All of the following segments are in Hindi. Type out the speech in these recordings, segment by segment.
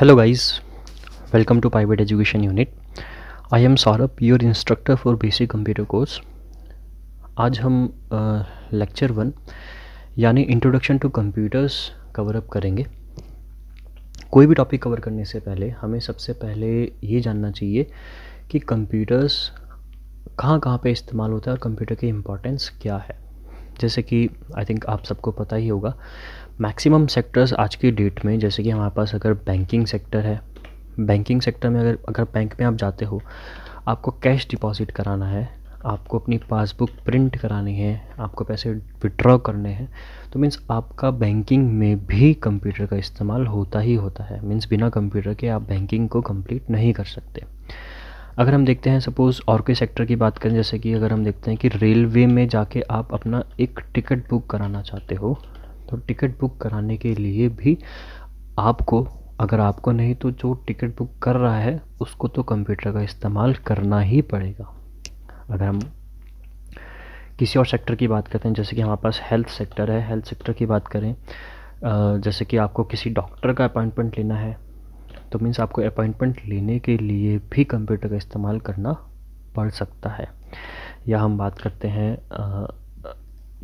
Hello guys welcome to private education unit I am Saurabh your instructor for basic computer course आज हम लेक्चर वन यानी introduction to computers cover up करेंगे कोई भी टॉपिक कवर करने से पहले हमें सबसे पहले ये जानना चाहिए कि कंप्यूटर्स कहाँ कहाँ पे इस्तेमाल होता है और कंप्यूटर की इम्पोर्टेंस क्या है जैसे कि आई थिंक आप सबको पता ही होगा मैक्सिमम सेक्टर्स आज की डेट में जैसे कि हमारे पास अगर बैंकिंग सेक्टर है बैंकिंग सेक्टर में अगर अगर बैंक में आप जाते हो आपको कैश डिपॉजिट कराना है आपको अपनी पासबुक प्रिंट करानी है आपको पैसे विड्रॉ करने हैं तो मीन्स आपका बैंकिंग में भी कंप्यूटर का इस्तेमाल होता ही होता है मीन्स बिना कंप्यूटर के आप बैंकिंग को कंप्लीट नहीं कर सकते अगर हम देखते हैं सपोज़ और कोई सेक्टर की बात करें जैसे कि अगर हम देखते हैं कि रेलवे में जाके आप अपना एक टिकट बुक कराना चाहते हो तो टिकट बुक कराने के लिए भी आपको अगर आपको नहीं तो जो टिकट बुक कर रहा है उसको तो कंप्यूटर का इस्तेमाल करना ही पड़ेगा अगर हम किसी और सेक्टर की बात करते हैं जैसे कि हमारे पास हेल्थ सेक्टर है हेल्थ सेक्टर की बात करें जैसे कि आपको किसी डॉक्टर का अपॉइंटमेंट लेना है तो मीन्स आपको अपॉइंटमेंट लेने के लिए भी कंप्यूटर का इस्तेमाल करना पड़ सकता है या हम बात करते हैं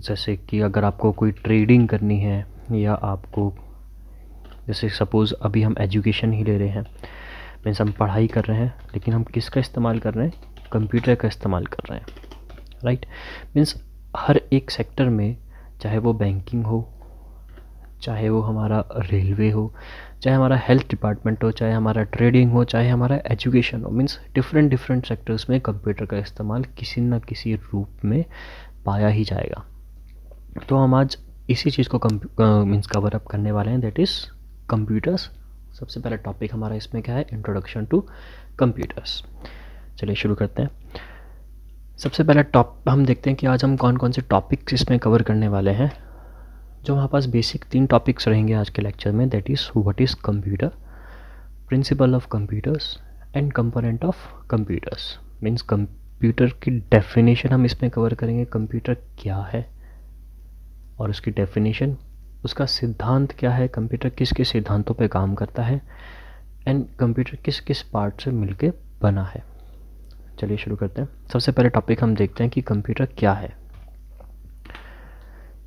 जैसे कि अगर आपको कोई ट्रेडिंग करनी है या आपको जैसे सपोज़ अभी हम एजुकेशन ही ले रहे हैं मीन्स हम पढ़ाई कर रहे हैं लेकिन हम किसका इस्तेमाल कर रहे हैं कंप्यूटर का इस्तेमाल कर रहे हैं राइट right? मीन्स हर एक सेक्टर में चाहे वो बैंकिंग हो चाहे वो हमारा रेलवे हो चाहे हमारा हेल्थ डिपार्टमेंट हो चाहे हमारा ट्रेडिंग हो चाहे हमारा एजुकेशन हो मीन्स डिफरेंट डिफरेंट सेक्टर्स में कंप्यूटर का इस्तेमाल किसी न किसी रूप में पाया ही जाएगा तो हम आज इसी चीज़ को मीन्स कवर अप करने वाले हैं दैट इज़ कंप्यूटर्स सबसे पहला टॉपिक हमारा इसमें क्या है इंट्रोडक्शन टू कंप्यूटर्स चलिए शुरू करते हैं सबसे पहला टॉप हम देखते हैं कि आज हम कौन कौन से टॉपिक्स इसमें कवर करने वाले हैं जो हमारे पास बेसिक तीन टॉपिक्स रहेंगे आज के लेक्चर में that is what is computer principle of computers and component of computers means computer की डेफिनेशन हम इसमें कवर करेंगे कंप्यूटर क्या है और उसकी डेफिनेशन उसका सिद्धांत क्या है कंप्यूटर किस किस सिद्धांतों पे काम करता है एंड कंप्यूटर किस किस पार्ट से मिलके बना है चलिए शुरू करते हैं सबसे पहले टॉपिक हम देखते हैं कि कंप्यूटर क्या है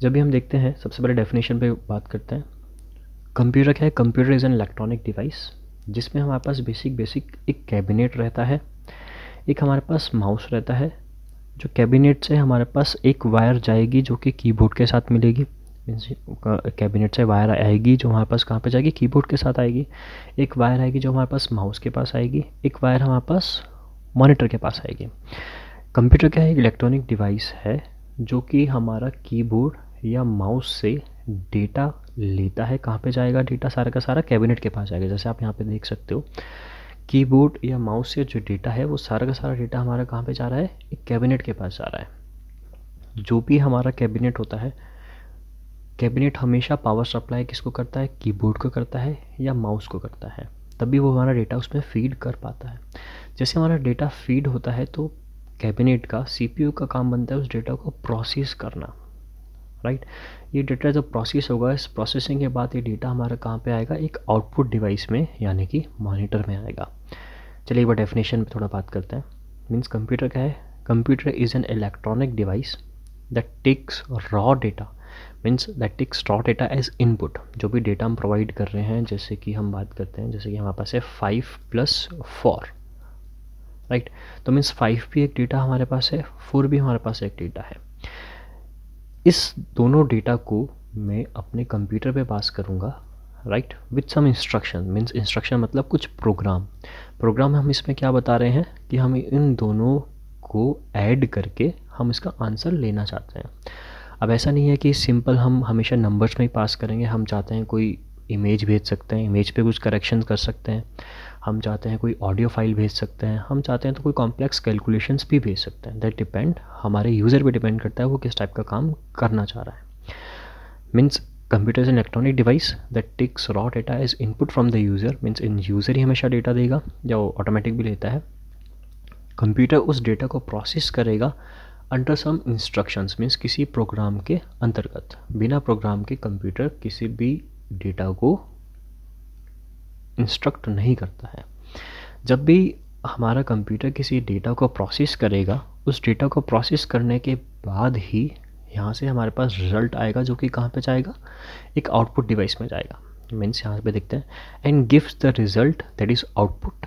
जब भी हम देखते हैं सबसे पहले डेफिनेशन पे बात करते हैं कंप्यूटर क्या है computer is an electronic device जिसमें हमारे पास बेसिक बेसिक एक कैबिनेट रहता है एक हमारे पास माउस रहता है जो कैबिनेट से हमारे पास एक वायर जाएगी जो कि कीबोर्ड के साथ मिलेगी मीन्स कैबिनेट से वायर आएगी जो हमारे पास कहाँ पे जाएगी कीबोर्ड के साथ आएगी एक वायर आएगी जो हमारे पास माउस के पास आएगी एक वायर हमारे पास मॉनिटर के पास आएगी कंप्यूटर क्या है इलेक्ट्रॉनिक डिवाइस है जो कि हमारा कीबोर्ड या माउस से डेटा लेता है कहाँ पे जाएगा डेटा सारा का सारा कैबिनेट के पास जाएगा जैसे आप यहाँ पे देख सकते हो कीबोर्ड या माउस से जो डेटा है वो सारा का सारा डेटा हमारा कहाँ पे जा रहा है एक कैबिनेट के पास जा रहा है जो भी हमारा कैबिनेट होता है कैबिनेट हमेशा पावर सप्लाई किसको करता है कीबोर्ड को करता है या माउस को करता है तभी वो हमारा डेटा उसमें फीड कर पाता है जैसे हमारा डेटा फीड होता है तो कैबिनेट का सीपीयू का काम बनता है उस डेटा को प्रोसेस करना राइट ये डेटा जब प्रोसेस होगा इस प्रोसेसिंग के बाद ये डेटा हमारा कहाँ पे आएगा एक आउटपुट डिवाइस में यानी कि मॉनिटर में आएगा चलिए एक बार डेफिनेशन पे थोड़ा बात करते हैं मीन्स कंप्यूटर क्या है computer is an electronic device that takes raw data means that takes raw data as input जो भी डेटा हम प्रोवाइड कर रहे हैं जैसे कि हम बात करते हैं जैसे कि हमारे पास है फाइव प्लस फोर राइट तो मीन्स फाइव भी एक डेटा हमारे पास है फोर भी हमारे पास एक डेटा है इस दोनों डेटा को मैं अपने कंप्यूटर पे पास करूँगा right with some instruction means instruction मतलब कुछ प्रोग्राम प्रोग्राम हम इसमें क्या बता रहे हैं कि हम इन दोनों को ऐड करके हम इसका आंसर लेना चाहते हैं अब ऐसा नहीं है कि सिंपल हम हमेशा नंबर्स में ही पास करेंगे हम चाहते हैं कोई इमेज भेज सकते हैं इमेज पे कुछ करेक्शन कर सकते हैं हम चाहते हैं कोई ऑडियो फाइल भेज सकते हैं हम चाहते हैं तो कोई कॉम्प्लेक्स कैलकुलेशंस भी भेज सकते हैं दैट डिपेंड हमारे यूज़र पे डिपेंड करता है वो किस टाइप का काम करना चाह रहा है means computer is electronic device that takes raw data is input from the user means इन यूज़र ही हमेशा डेटा देगा या वो ऑटोमेटिक भी लेता है कंप्यूटर उस डेटा को प्रोसेस करेगा अंडर सम इंस्ट्रक्शंस मीन्स किसी प्रोग्राम के अंतर्गत बिना प्रोग्राम के कंप्यूटर किसी भी डेटा को इंस्ट्रक्ट नहीं करता है जब भी हमारा कंप्यूटर किसी डेटा को प्रोसेस करेगा उस डेटा को प्रोसेस करने के बाद ही यहाँ से हमारे पास रिजल्ट आएगा जो कि कहाँ पे जाएगा एक आउटपुट डिवाइस में जाएगा मीन्स यहाँ पे देखते हैं and gives the result that is output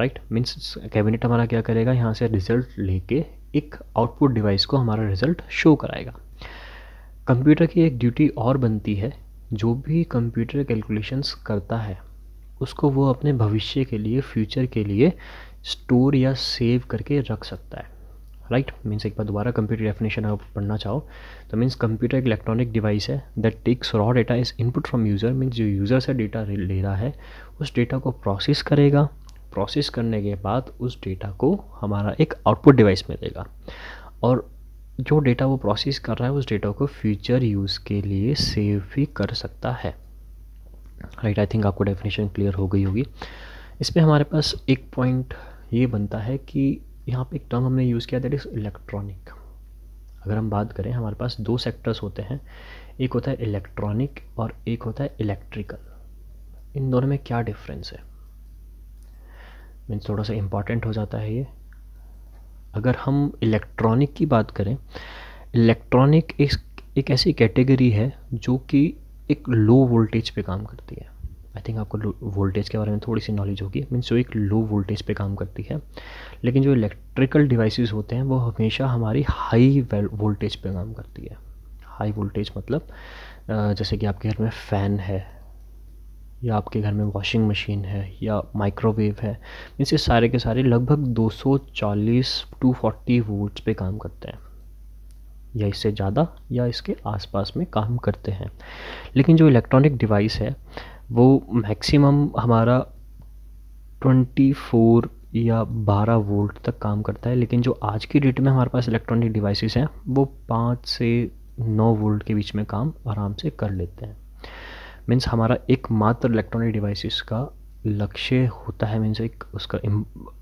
right means cabinet हमारा क्या करेगा यहाँ से रिजल्ट लेके एक आउटपुट डिवाइस को हमारा रिजल्ट शो कराएगा कंप्यूटर की एक ड्यूटी और बनती है जो भी कंप्यूटर कैलकुलेशंस करता है उसको वो अपने भविष्य के लिए फ्यूचर के लिए स्टोर या सेव करके रख सकता है राइट मीन्स एक बार दोबारा कंप्यूटर डेफिनेशन आप पढ़ना चाहो तो मीन्स कंप्यूटर एक इलेक्ट्रॉनिक डिवाइस है that takes raw data is input from user means जो यूज़र से डेटा ले रहा है उस डेटा को प्रोसेस करेगा प्रोसेस करने के बाद उस डेटा को हमारा एक आउटपुट डिवाइस में देगा और जो डेटा वो प्रोसेस कर रहा है उस डेटा को फ्यूचर यूज़ के लिए सेव भी कर सकता है राइट आई थिंक आपको डेफिनेशन क्लियर हो गई होगी इस पर हमारे पास एक पॉइंट ये बनता है कि यहाँ पे एक टर्म हमने यूज़ किया दैट इज़ इलेक्ट्रॉनिक अगर हम बात करें हमारे पास दो सेक्टर्स होते हैं एक होता है इलेक्ट्रॉनिक और एक होता है इलेक्ट्रिकल इन दोनों में क्या डिफरेंस है मीन्स थोड़ा सा इम्पॉर्टेंट हो जाता है ये अगर हम इलेक्ट्रॉनिक की बात करें इलेक्ट्रॉनिक एक एक ऐसी कैटेगरी है जो कि एक लो वोल्टेज पे काम करती है आई थिंक आपको वोल्टेज के बारे में थोड़ी सी नॉलेज होगी मीन्स वो एक लो वोल्टेज पे काम करती है लेकिन जो इलेक्ट्रिकल डिवाइसेस होते हैं वो हमेशा हमारी हाई वोल्टेज पे काम करती है हाई वोल्टेज मतलब जैसे कि आपके घर में फ़ैन है या आपके घर में वॉशिंग मशीन है या माइक्रोवेव है मीन्स ये सारे के सारे लगभग 240 टू वोल्ट्स पे काम करते हैं या इससे ज़्यादा या इसके आसपास में काम करते हैं लेकिन जो इलेक्ट्रॉनिक डिवाइस है वो मैक्सिमम हमारा 24 या 12 वोल्ट तक काम करता है लेकिन जो आज की डेट में हमारे पास इलेक्ट्रॉनिक डिवाइसेस हैं वो 5 से 9 वोल्ट के बीच में काम आराम से कर लेते हैं मीन्स हमारा एकमात्र इलेक्ट्रॉनिक डिवाइसेस का लक्ष्य होता है मीन्स एक उसका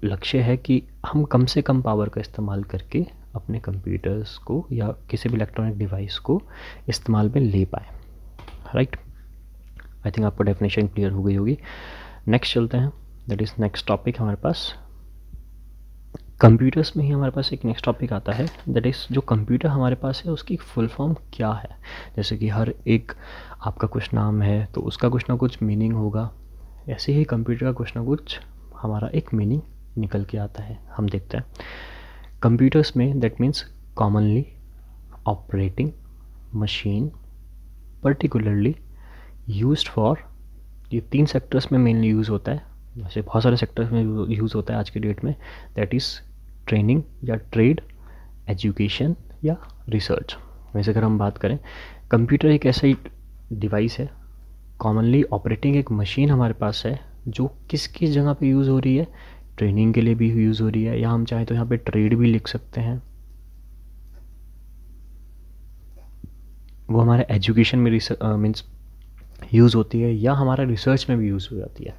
लक्ष्य है कि हम कम से कम पावर का इस्तेमाल करके अपने कंप्यूटर्स को या किसी भी इलेक्ट्रॉनिक डिवाइस को इस्तेमाल में ले पाए राइट आई थिंक आपको डेफिनेशन क्लियर हो गई होगी नेक्स्ट चलते हैं दैट इज़ नेक्स्ट टॉपिक हमारे पास कंप्यूटर्स में ही हमारे पास एक नेक्स्ट टॉपिक आता है दैट इज़ जो कंप्यूटर हमारे पास है उसकी फुल फॉर्म क्या है जैसे कि हर एक आपका कुछ नाम है तो उसका कुछ ना कुछ मीनिंग होगा ऐसे ही कंप्यूटर का कुछ ना कुछ हमारा एक मीनिंग निकल के आता है हम देखते हैं कंप्यूटर्स में that means commonly operating machine particularly use for ये तीन सेक्टर्स में मेनली यूज़ होता है वैसे बहुत सारे सेक्टर्स में यूज़ होता है आज के डेट में दैट इज़ ट्रेनिंग या ट्रेड एजुकेशन या रिसर्च वैसे अगर हम बात करें कंप्यूटर एक ऐसा ही डिवाइस है कॉमनली ऑपरेटिंग एक मशीन हमारे पास है जो किस किस जगह पे यूज़ हो रही है ट्रेनिंग के लिए भी यूज़ हो रही है या हम चाहें तो यहाँ पे ट्रेड भी लिख सकते हैं वो हमारे एजुकेशन में मीन्स यूज़ होती है या हमारा रिसर्च में भी यूज़ हो जाती है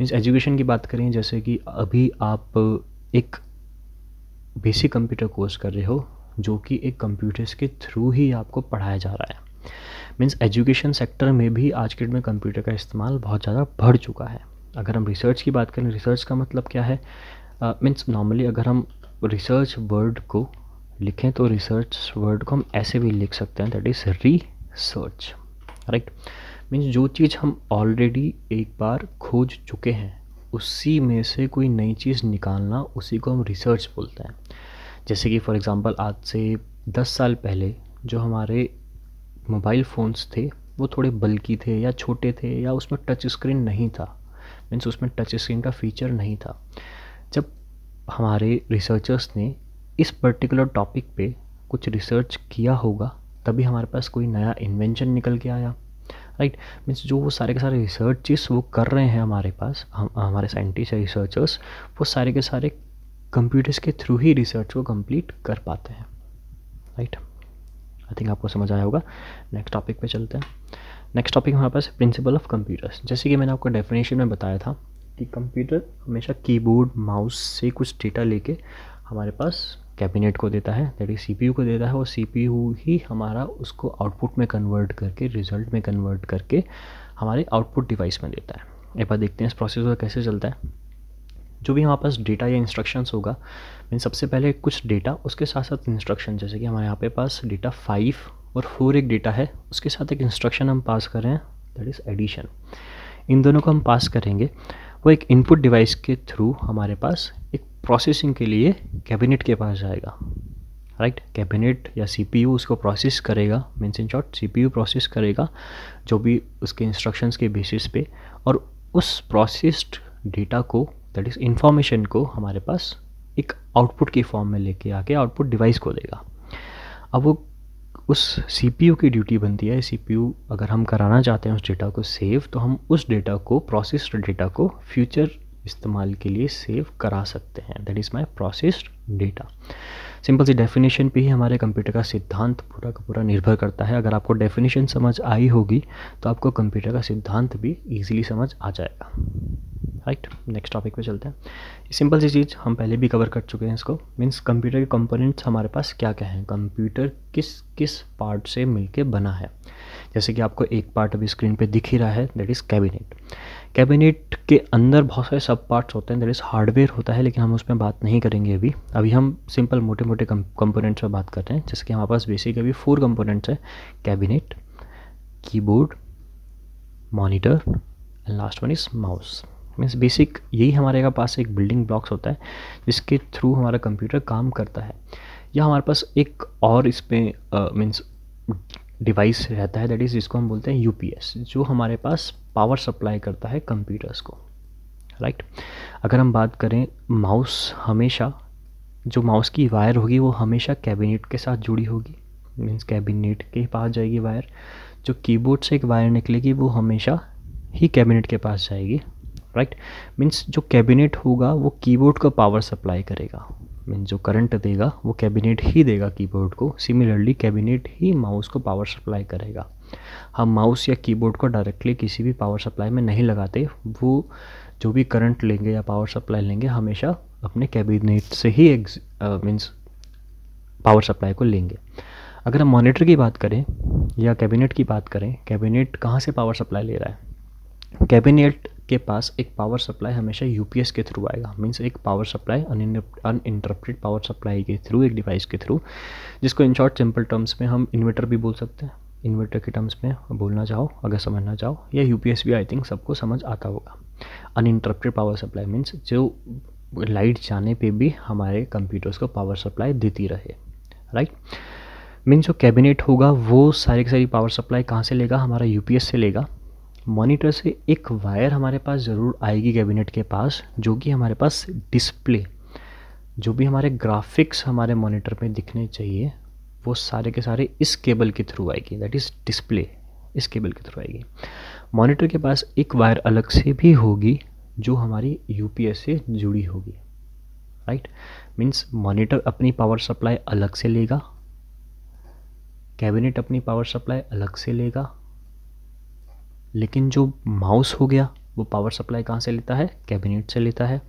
मीन्स एजुकेशन की बात करें जैसे कि अभी आप एक बेसिक कंप्यूटर कोर्स कर रहे हो जो कि एक कंप्यूटर्स के थ्रू ही आपको पढ़ाया जा रहा है मीन्स एजुकेशन सेक्टर में भी आज के डेट में कंप्यूटर का इस्तेमाल बहुत ज़्यादा बढ़ चुका है अगर हम रिसर्च की बात करें रिसर्च का मतलब क्या है मीन्स uh, नॉर्मली अगर हम रिसर्च वर्ड को लिखें तो रिसर्च वर्ड को हम ऐसे भी लिख सकते हैं that is research right means जो चीज़ हम ऑलरेडी एक बार खोज चुके हैं उसी में से कोई नई चीज़ निकालना उसी को हम रिसर्च बोलते हैं जैसे कि फॉर एग्ज़ाम्पल आज से दस साल पहले जो हमारे मोबाइल फ़ोन्स थे वो थोड़े बल्कि थे या छोटे थे या उसमें टच स्क्रीन नहीं था मीन्स उसमें टच स्क्रीन का फीचर नहीं था जब हमारे रिसर्चर्स ने इस पर्टिकुलर टॉपिक पे कुछ रिसर्च किया होगा तभी हमारे पास कोई नया इन्वेंशन निकल के आया राइट right? मीन्स जो वो सारे के सारे रिसर्चेस वो कर रहे हैं हमारे पास हम हमारे साइंटिस्ट या रिसर्चर्स वो सारे के सारे कंप्यूटर्स के थ्रू ही रिसर्च को कंप्लीट कर पाते हैं राइट आई थिंक आपको समझ आया होगा नेक्स्ट टॉपिक पे चलते हैं नेक्स्ट टॉपिक हमारे पास प्रिंसिपल ऑफ कंप्यूटर्स जैसे कि मैंने आपको डेफिनेशन में बताया था कि कंप्यूटर हमेशा कीबोर्ड माउस से कुछ डेटा लेके हमारे पास कैबिनेट को देता है दैट इज सीपीयू को देता है और सी ही हमारा उसको आउटपुट में कन्वर्ट करके रिजल्ट में कन्वर्ट करके हमारे आउटपुट डिवाइस में देता है एक बार देखते हैं इस प्रोसेस को कैसे चलता है जो भी हमारे पास डेटा या इंस्ट्रक्शंस होगा मीन सबसे पहले कुछ डेटा उसके साथ साथ इंस्ट्रक्शन जैसे कि हमारे यहाँ पे पास डेटा फाइव और फोर एक डेटा है उसके साथ एक इंस्ट्रक्शन हम पास कर रहे हैं दैट इज़ एडिशन इन दोनों को हम पास करेंगे वो एक इनपुट डिवाइस के थ्रू हमारे पास एक प्रोसेसिंग के लिए कैबिनेट के पास जाएगा राइट right? कैबिनेट या सी उसको प्रोसेस करेगा means in short C process करेगा जो भी उसके इंस्ट्रक्शंस के बेसिस पे और उस प्रोसेस्ड डेटा को दैट इज़ इन्फॉर्मेशन को हमारे पास एक आउटपुट के फॉर्म में लेके आके आउटपुट डिवाइस को देगा अब वो उस सी की ड्यूटी बनती है सी अगर हम कराना चाहते हैं उस डेटा को सेव तो हम उस डेटा को प्रोसेस्ड डेटा को फ्यूचर इस्तेमाल के लिए सेव करा सकते हैं that is my processed data simple सी डेफिनेशन पे ही हमारे कंप्यूटर का सिद्धांत पूरा का पूरा निर्भर करता है अगर आपको डेफिनेशन समझ आई होगी तो आपको कंप्यूटर का सिद्धांत भी ईजिली समझ आ जाएगा राइट नेक्स्ट टॉपिक पे चलते हैं सिंपल सी चीज़ हम पहले भी कवर कर चुके हैं इसको मीन्स कंप्यूटर के कंपोनेंट्स हमारे पास क्या क्या हैं कंप्यूटर किस किस पार्ट से मिलके बना है जैसे कि आपको एक पार्ट अभी स्क्रीन पे दिख ही रहा है दैट इज़ कैबिनेट कैबिनेट के अंदर बहुत सारे सब पार्ट्स होते हैं दर इज़ हार्डवेयर होता है लेकिन हम उस पर बात नहीं करेंगे अभी अभी हम सिंपल मोटे मोटे कंपोनेंट्स पर बात कर रहे हैं जिसके हमारे पास बेसिक अभी फोर कंपोनेंट्स हैं cabinet keyboard monitor and last one is mouse means basic यही हमारे पास एक बिल्डिंग ब्लॉक्स होता है जिसके थ्रू हमारा कंप्यूटर काम करता है या हमारे पास एक और इस पर मीन्स डिवाइस रहता है दैट इज़ जिसको हम बोलते हैं यूपीएस जो हमारे पास पावर सप्लाई करता है कंप्यूटर्स को राइट अगर हम बात करें माउस हमेशा जो माउस की वायर होगी वो हमेशा कैबिनेट के साथ जुड़ी होगी मीन्स कैबिनेट के पास जाएगी वायर जो कीबोर्ड से एक वायर निकलेगी वो हमेशा ही कैबिनेट के पास जाएगी राइट मीन्स जो कैबिनेट होगा वो कीबोर्ड को पावर सप्लाई करेगा मीन्स जो करंट देगा वो कैबिनेट ही देगा कीबोर्ड को सिमिलरली कैबिनेट ही माउस को पावर सप्लाई करेगा हम माउस या कीबोर्ड को डायरेक्टली किसी भी पावर सप्लाई में नहीं लगाते वो जो भी करंट लेंगे या पावर सप्लाई लेंगे हमेशा अपने कैबिनेट से ही मीन्स पावर सप्लाई को लेंगे अगर हम मॉनिटर की बात करें या कैबिनेट की बात करें कैबिनेट कहाँ से पावर सप्लाई ले रहा है कैबिनेट के पास एक पावर सप्लाई हमेशा यू के थ्रू आएगा मीन्स एक power supply uninterrupted power supply के थ्रू एक डिवाइस के थ्रू जिसको इन शॉर्ट सिंपल टर्म्स में हम इन्वर्टर भी बोल सकते हैं इन्वर्टर के टर्म्स में बोलना चाहो अगर समझना चाहो या यू भी आई थिंक सबको समझ आता होगा अनइंटरप्टेड पावर सप्लाई मीन्स जो लाइट जाने पे भी हमारे कंप्यूटर्स को पावर सप्लाई देती रहे राइट मीन्स जो कैबिनेट होगा वो सारी की सारी पावर सप्लाई कहाँ से लेगा हमारा यूपीएस से लेगा मॉनिटर से एक वायर हमारे पास ज़रूर आएगी कैबिनेट के पास जो कि हमारे पास डिस्प्ले जो भी हमारे ग्राफिक्स हमारे मॉनिटर में दिखने चाहिए वो सारे के सारे इस केबल के थ्रू आएगी दैट इज़ डिस्प्ले इस केबल के थ्रू आएगी मॉनिटर के पास एक वायर अलग से भी होगी जो हमारी यू से जुड़ी होगी राइट मीन्स मॉनिटर अपनी पावर सप्लाई अलग से लेगा कैबिनेट अपनी पावर सप्लाई अलग से लेगा लेकिन जो माउस हो गया वो पावर सप्लाई कहाँ से लेता है कैबिनेट से लेता है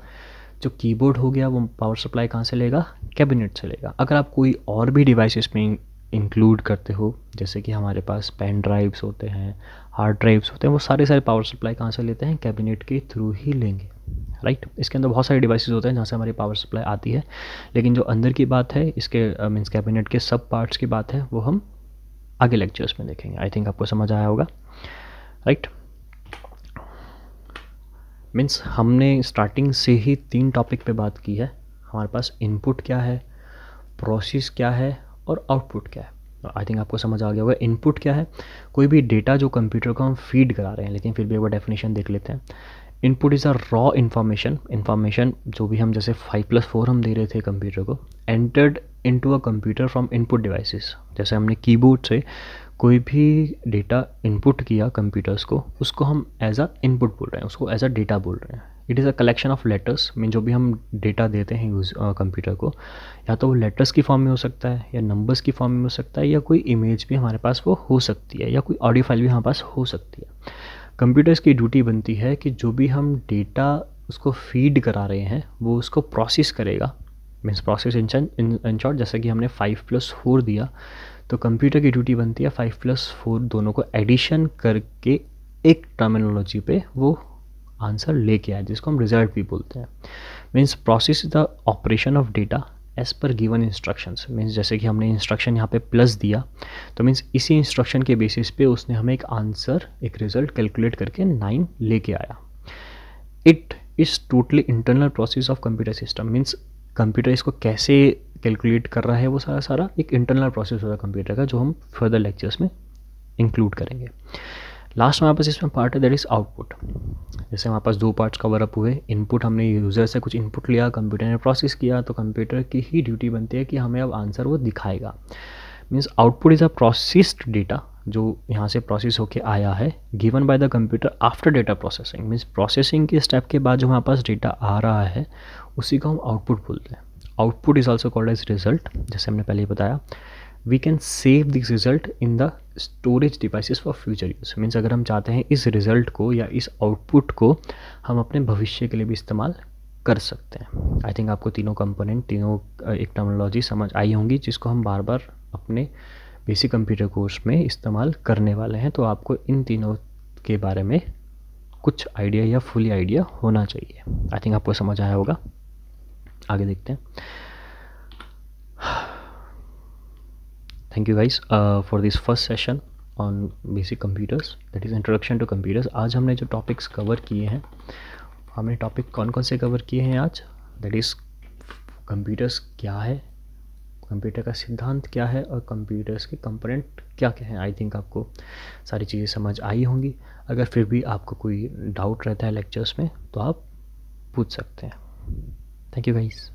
जो कीबोर्ड हो गया वो पावर सप्लाई कहाँ से लेगा कैबिनेट से लेगा अगर आप कोई और भी डिवाइस इसमें इंक्लूड करते हो जैसे कि हमारे पास पेन ड्राइव्स होते हैं हार्ड ड्राइव्स होते हैं वो सारे सारे पावर सप्लाई कहाँ से लेते हैं कैबिनेट के थ्रू ही लेंगे राइट right? इसके अंदर बहुत सारे डिवाइसेस होते हैं जहाँ से हमारी पावर सप्लाई आती है लेकिन जो अंदर की बात है इसके मीन्स कैबिनेट के सब पार्ट्स की बात है वो हम आगे लेक्चर्स में देखेंगे आई थिंक आपको समझ आया होगा राइट right? मीन्स हमने स्टार्टिंग से ही तीन टॉपिक पे बात की है हमारे पास इनपुट क्या है प्रोसेस क्या है और आउटपुट क्या है आई तो थिंक आपको समझ आ गया होगा इनपुट क्या है कोई भी डेटा जो कंप्यूटर को हम फीड करा रहे हैं लेकिन फिर भी एक बार डेफिनेशन देख लेते हैं input is a raw information information जो भी हम जैसे फाइव प्लस फोर हम दे रहे थे कंप्यूटर को entered into a computer from input devices जैसे हमने कीबोर्ड से कोई भी डेटा इनपुट किया कंप्यूटर्स को उसको हम एज अ इनपुट बोल रहे हैं उसको एज अ डेटा बोल रहे हैं it is a collection of letters mean जो भी हम डेटा देते हैं यूज कंप्यूटर को या तो वो लेटर्स की फॉर्म में हो सकता है या नंबर्स की फॉर्म में हो सकता है या कोई इमेज भी हमारे पास वो हो सकती है या कोई ऑडियो फाइल भी हमारे पास हो सकती है कंप्यूटर्स की ड्यूटी बनती है कि जो भी हम डेटा उसको फीड करा रहे हैं वो उसको प्रोसेस करेगा मीन्स प्रोसेस इन शॉर्ट जैसा कि हमने फाइव प्लस फोर दिया तो कंप्यूटर की ड्यूटी बनती है फाइव प्लस फोर दोनों को एडिशन करके एक टर्मिनोलॉजी पे वो आंसर लेके आए जिसको हम रिजल्ट भी बोलते हैं means process the operation of data as per given instructions means जैसे कि हमने इंस्ट्रक्शन यहाँ पे प्लस दिया तो मीन्स इसी इंस्ट्रक्शन के बेसिस पे उसने हमें एक आंसर एक रिजल्ट कैलकुलेट करके नाइन लेके आया it is totally internal process of computer system means computer इसको कैसे कैलकुलेट कर रहा है वो सारा सारा एक इंटरनल प्रोसेस होता है कंप्यूटर का जो हम फर्दर लेक्चर्स में इंक्लूड करेंगे लास्ट हमारे पास इसमें पार्ट है दैट इज़ आउटपुट जैसे हमारे पास दो पार्ट्स कवर अप हुए इनपुट हमने यूज़र से कुछ इनपुट लिया कंप्यूटर ने प्रोसेस किया तो कंप्यूटर की ही ड्यूटी बनती है कि हमें अब आंसर वो दिखाएगा means output is a processed data जो यहाँ से प्रोसेस होके आया है given by the computer after data processing means processing के स्टेप के बाद जो हमारे पास डेटा आ रहा है उसी को हम आउटपुट बोलते हैं output is also called as result जैसे हमने पहले बताया we can save this result in the storage devices for future use means अगर हम चाहते हैं इस रिजल्ट को या इस आउटपुट को हम अपने भविष्य के लिए भी इस्तेमाल कर सकते हैं आई थिंक आपको तीनों कंपोनेंट तीनों एक टर्मोलॉजी समझ आई होंगी जिसको हम बार बार अपने बेसिक कंप्यूटर कोर्स में इस्तेमाल करने वाले हैं तो आपको इन तीनों के बारे में कुछ आइडिया या फुली आइडिया होना चाहिए आई थिंक आपको समझ आया होगा आगे देखते हैं thank you guys for this first session on basic computers that is introduction to computers आज हमने जो टॉपिक्स कवर किए हैं हमने टॉपिक कौन कौन से कवर किए हैं आज दैट इज़ कंप्यूटर्स क्या है कंप्यूटर का सिद्धांत क्या है और कंप्यूटर्स के कंपोनेंट क्या क्या हैं आई थिंक आपको सारी चीज़ें समझ आई होंगी अगर फिर भी आपको कोई डाउट रहता है लेक्चर्स में तो आप पूछ सकते हैं Thank you guys.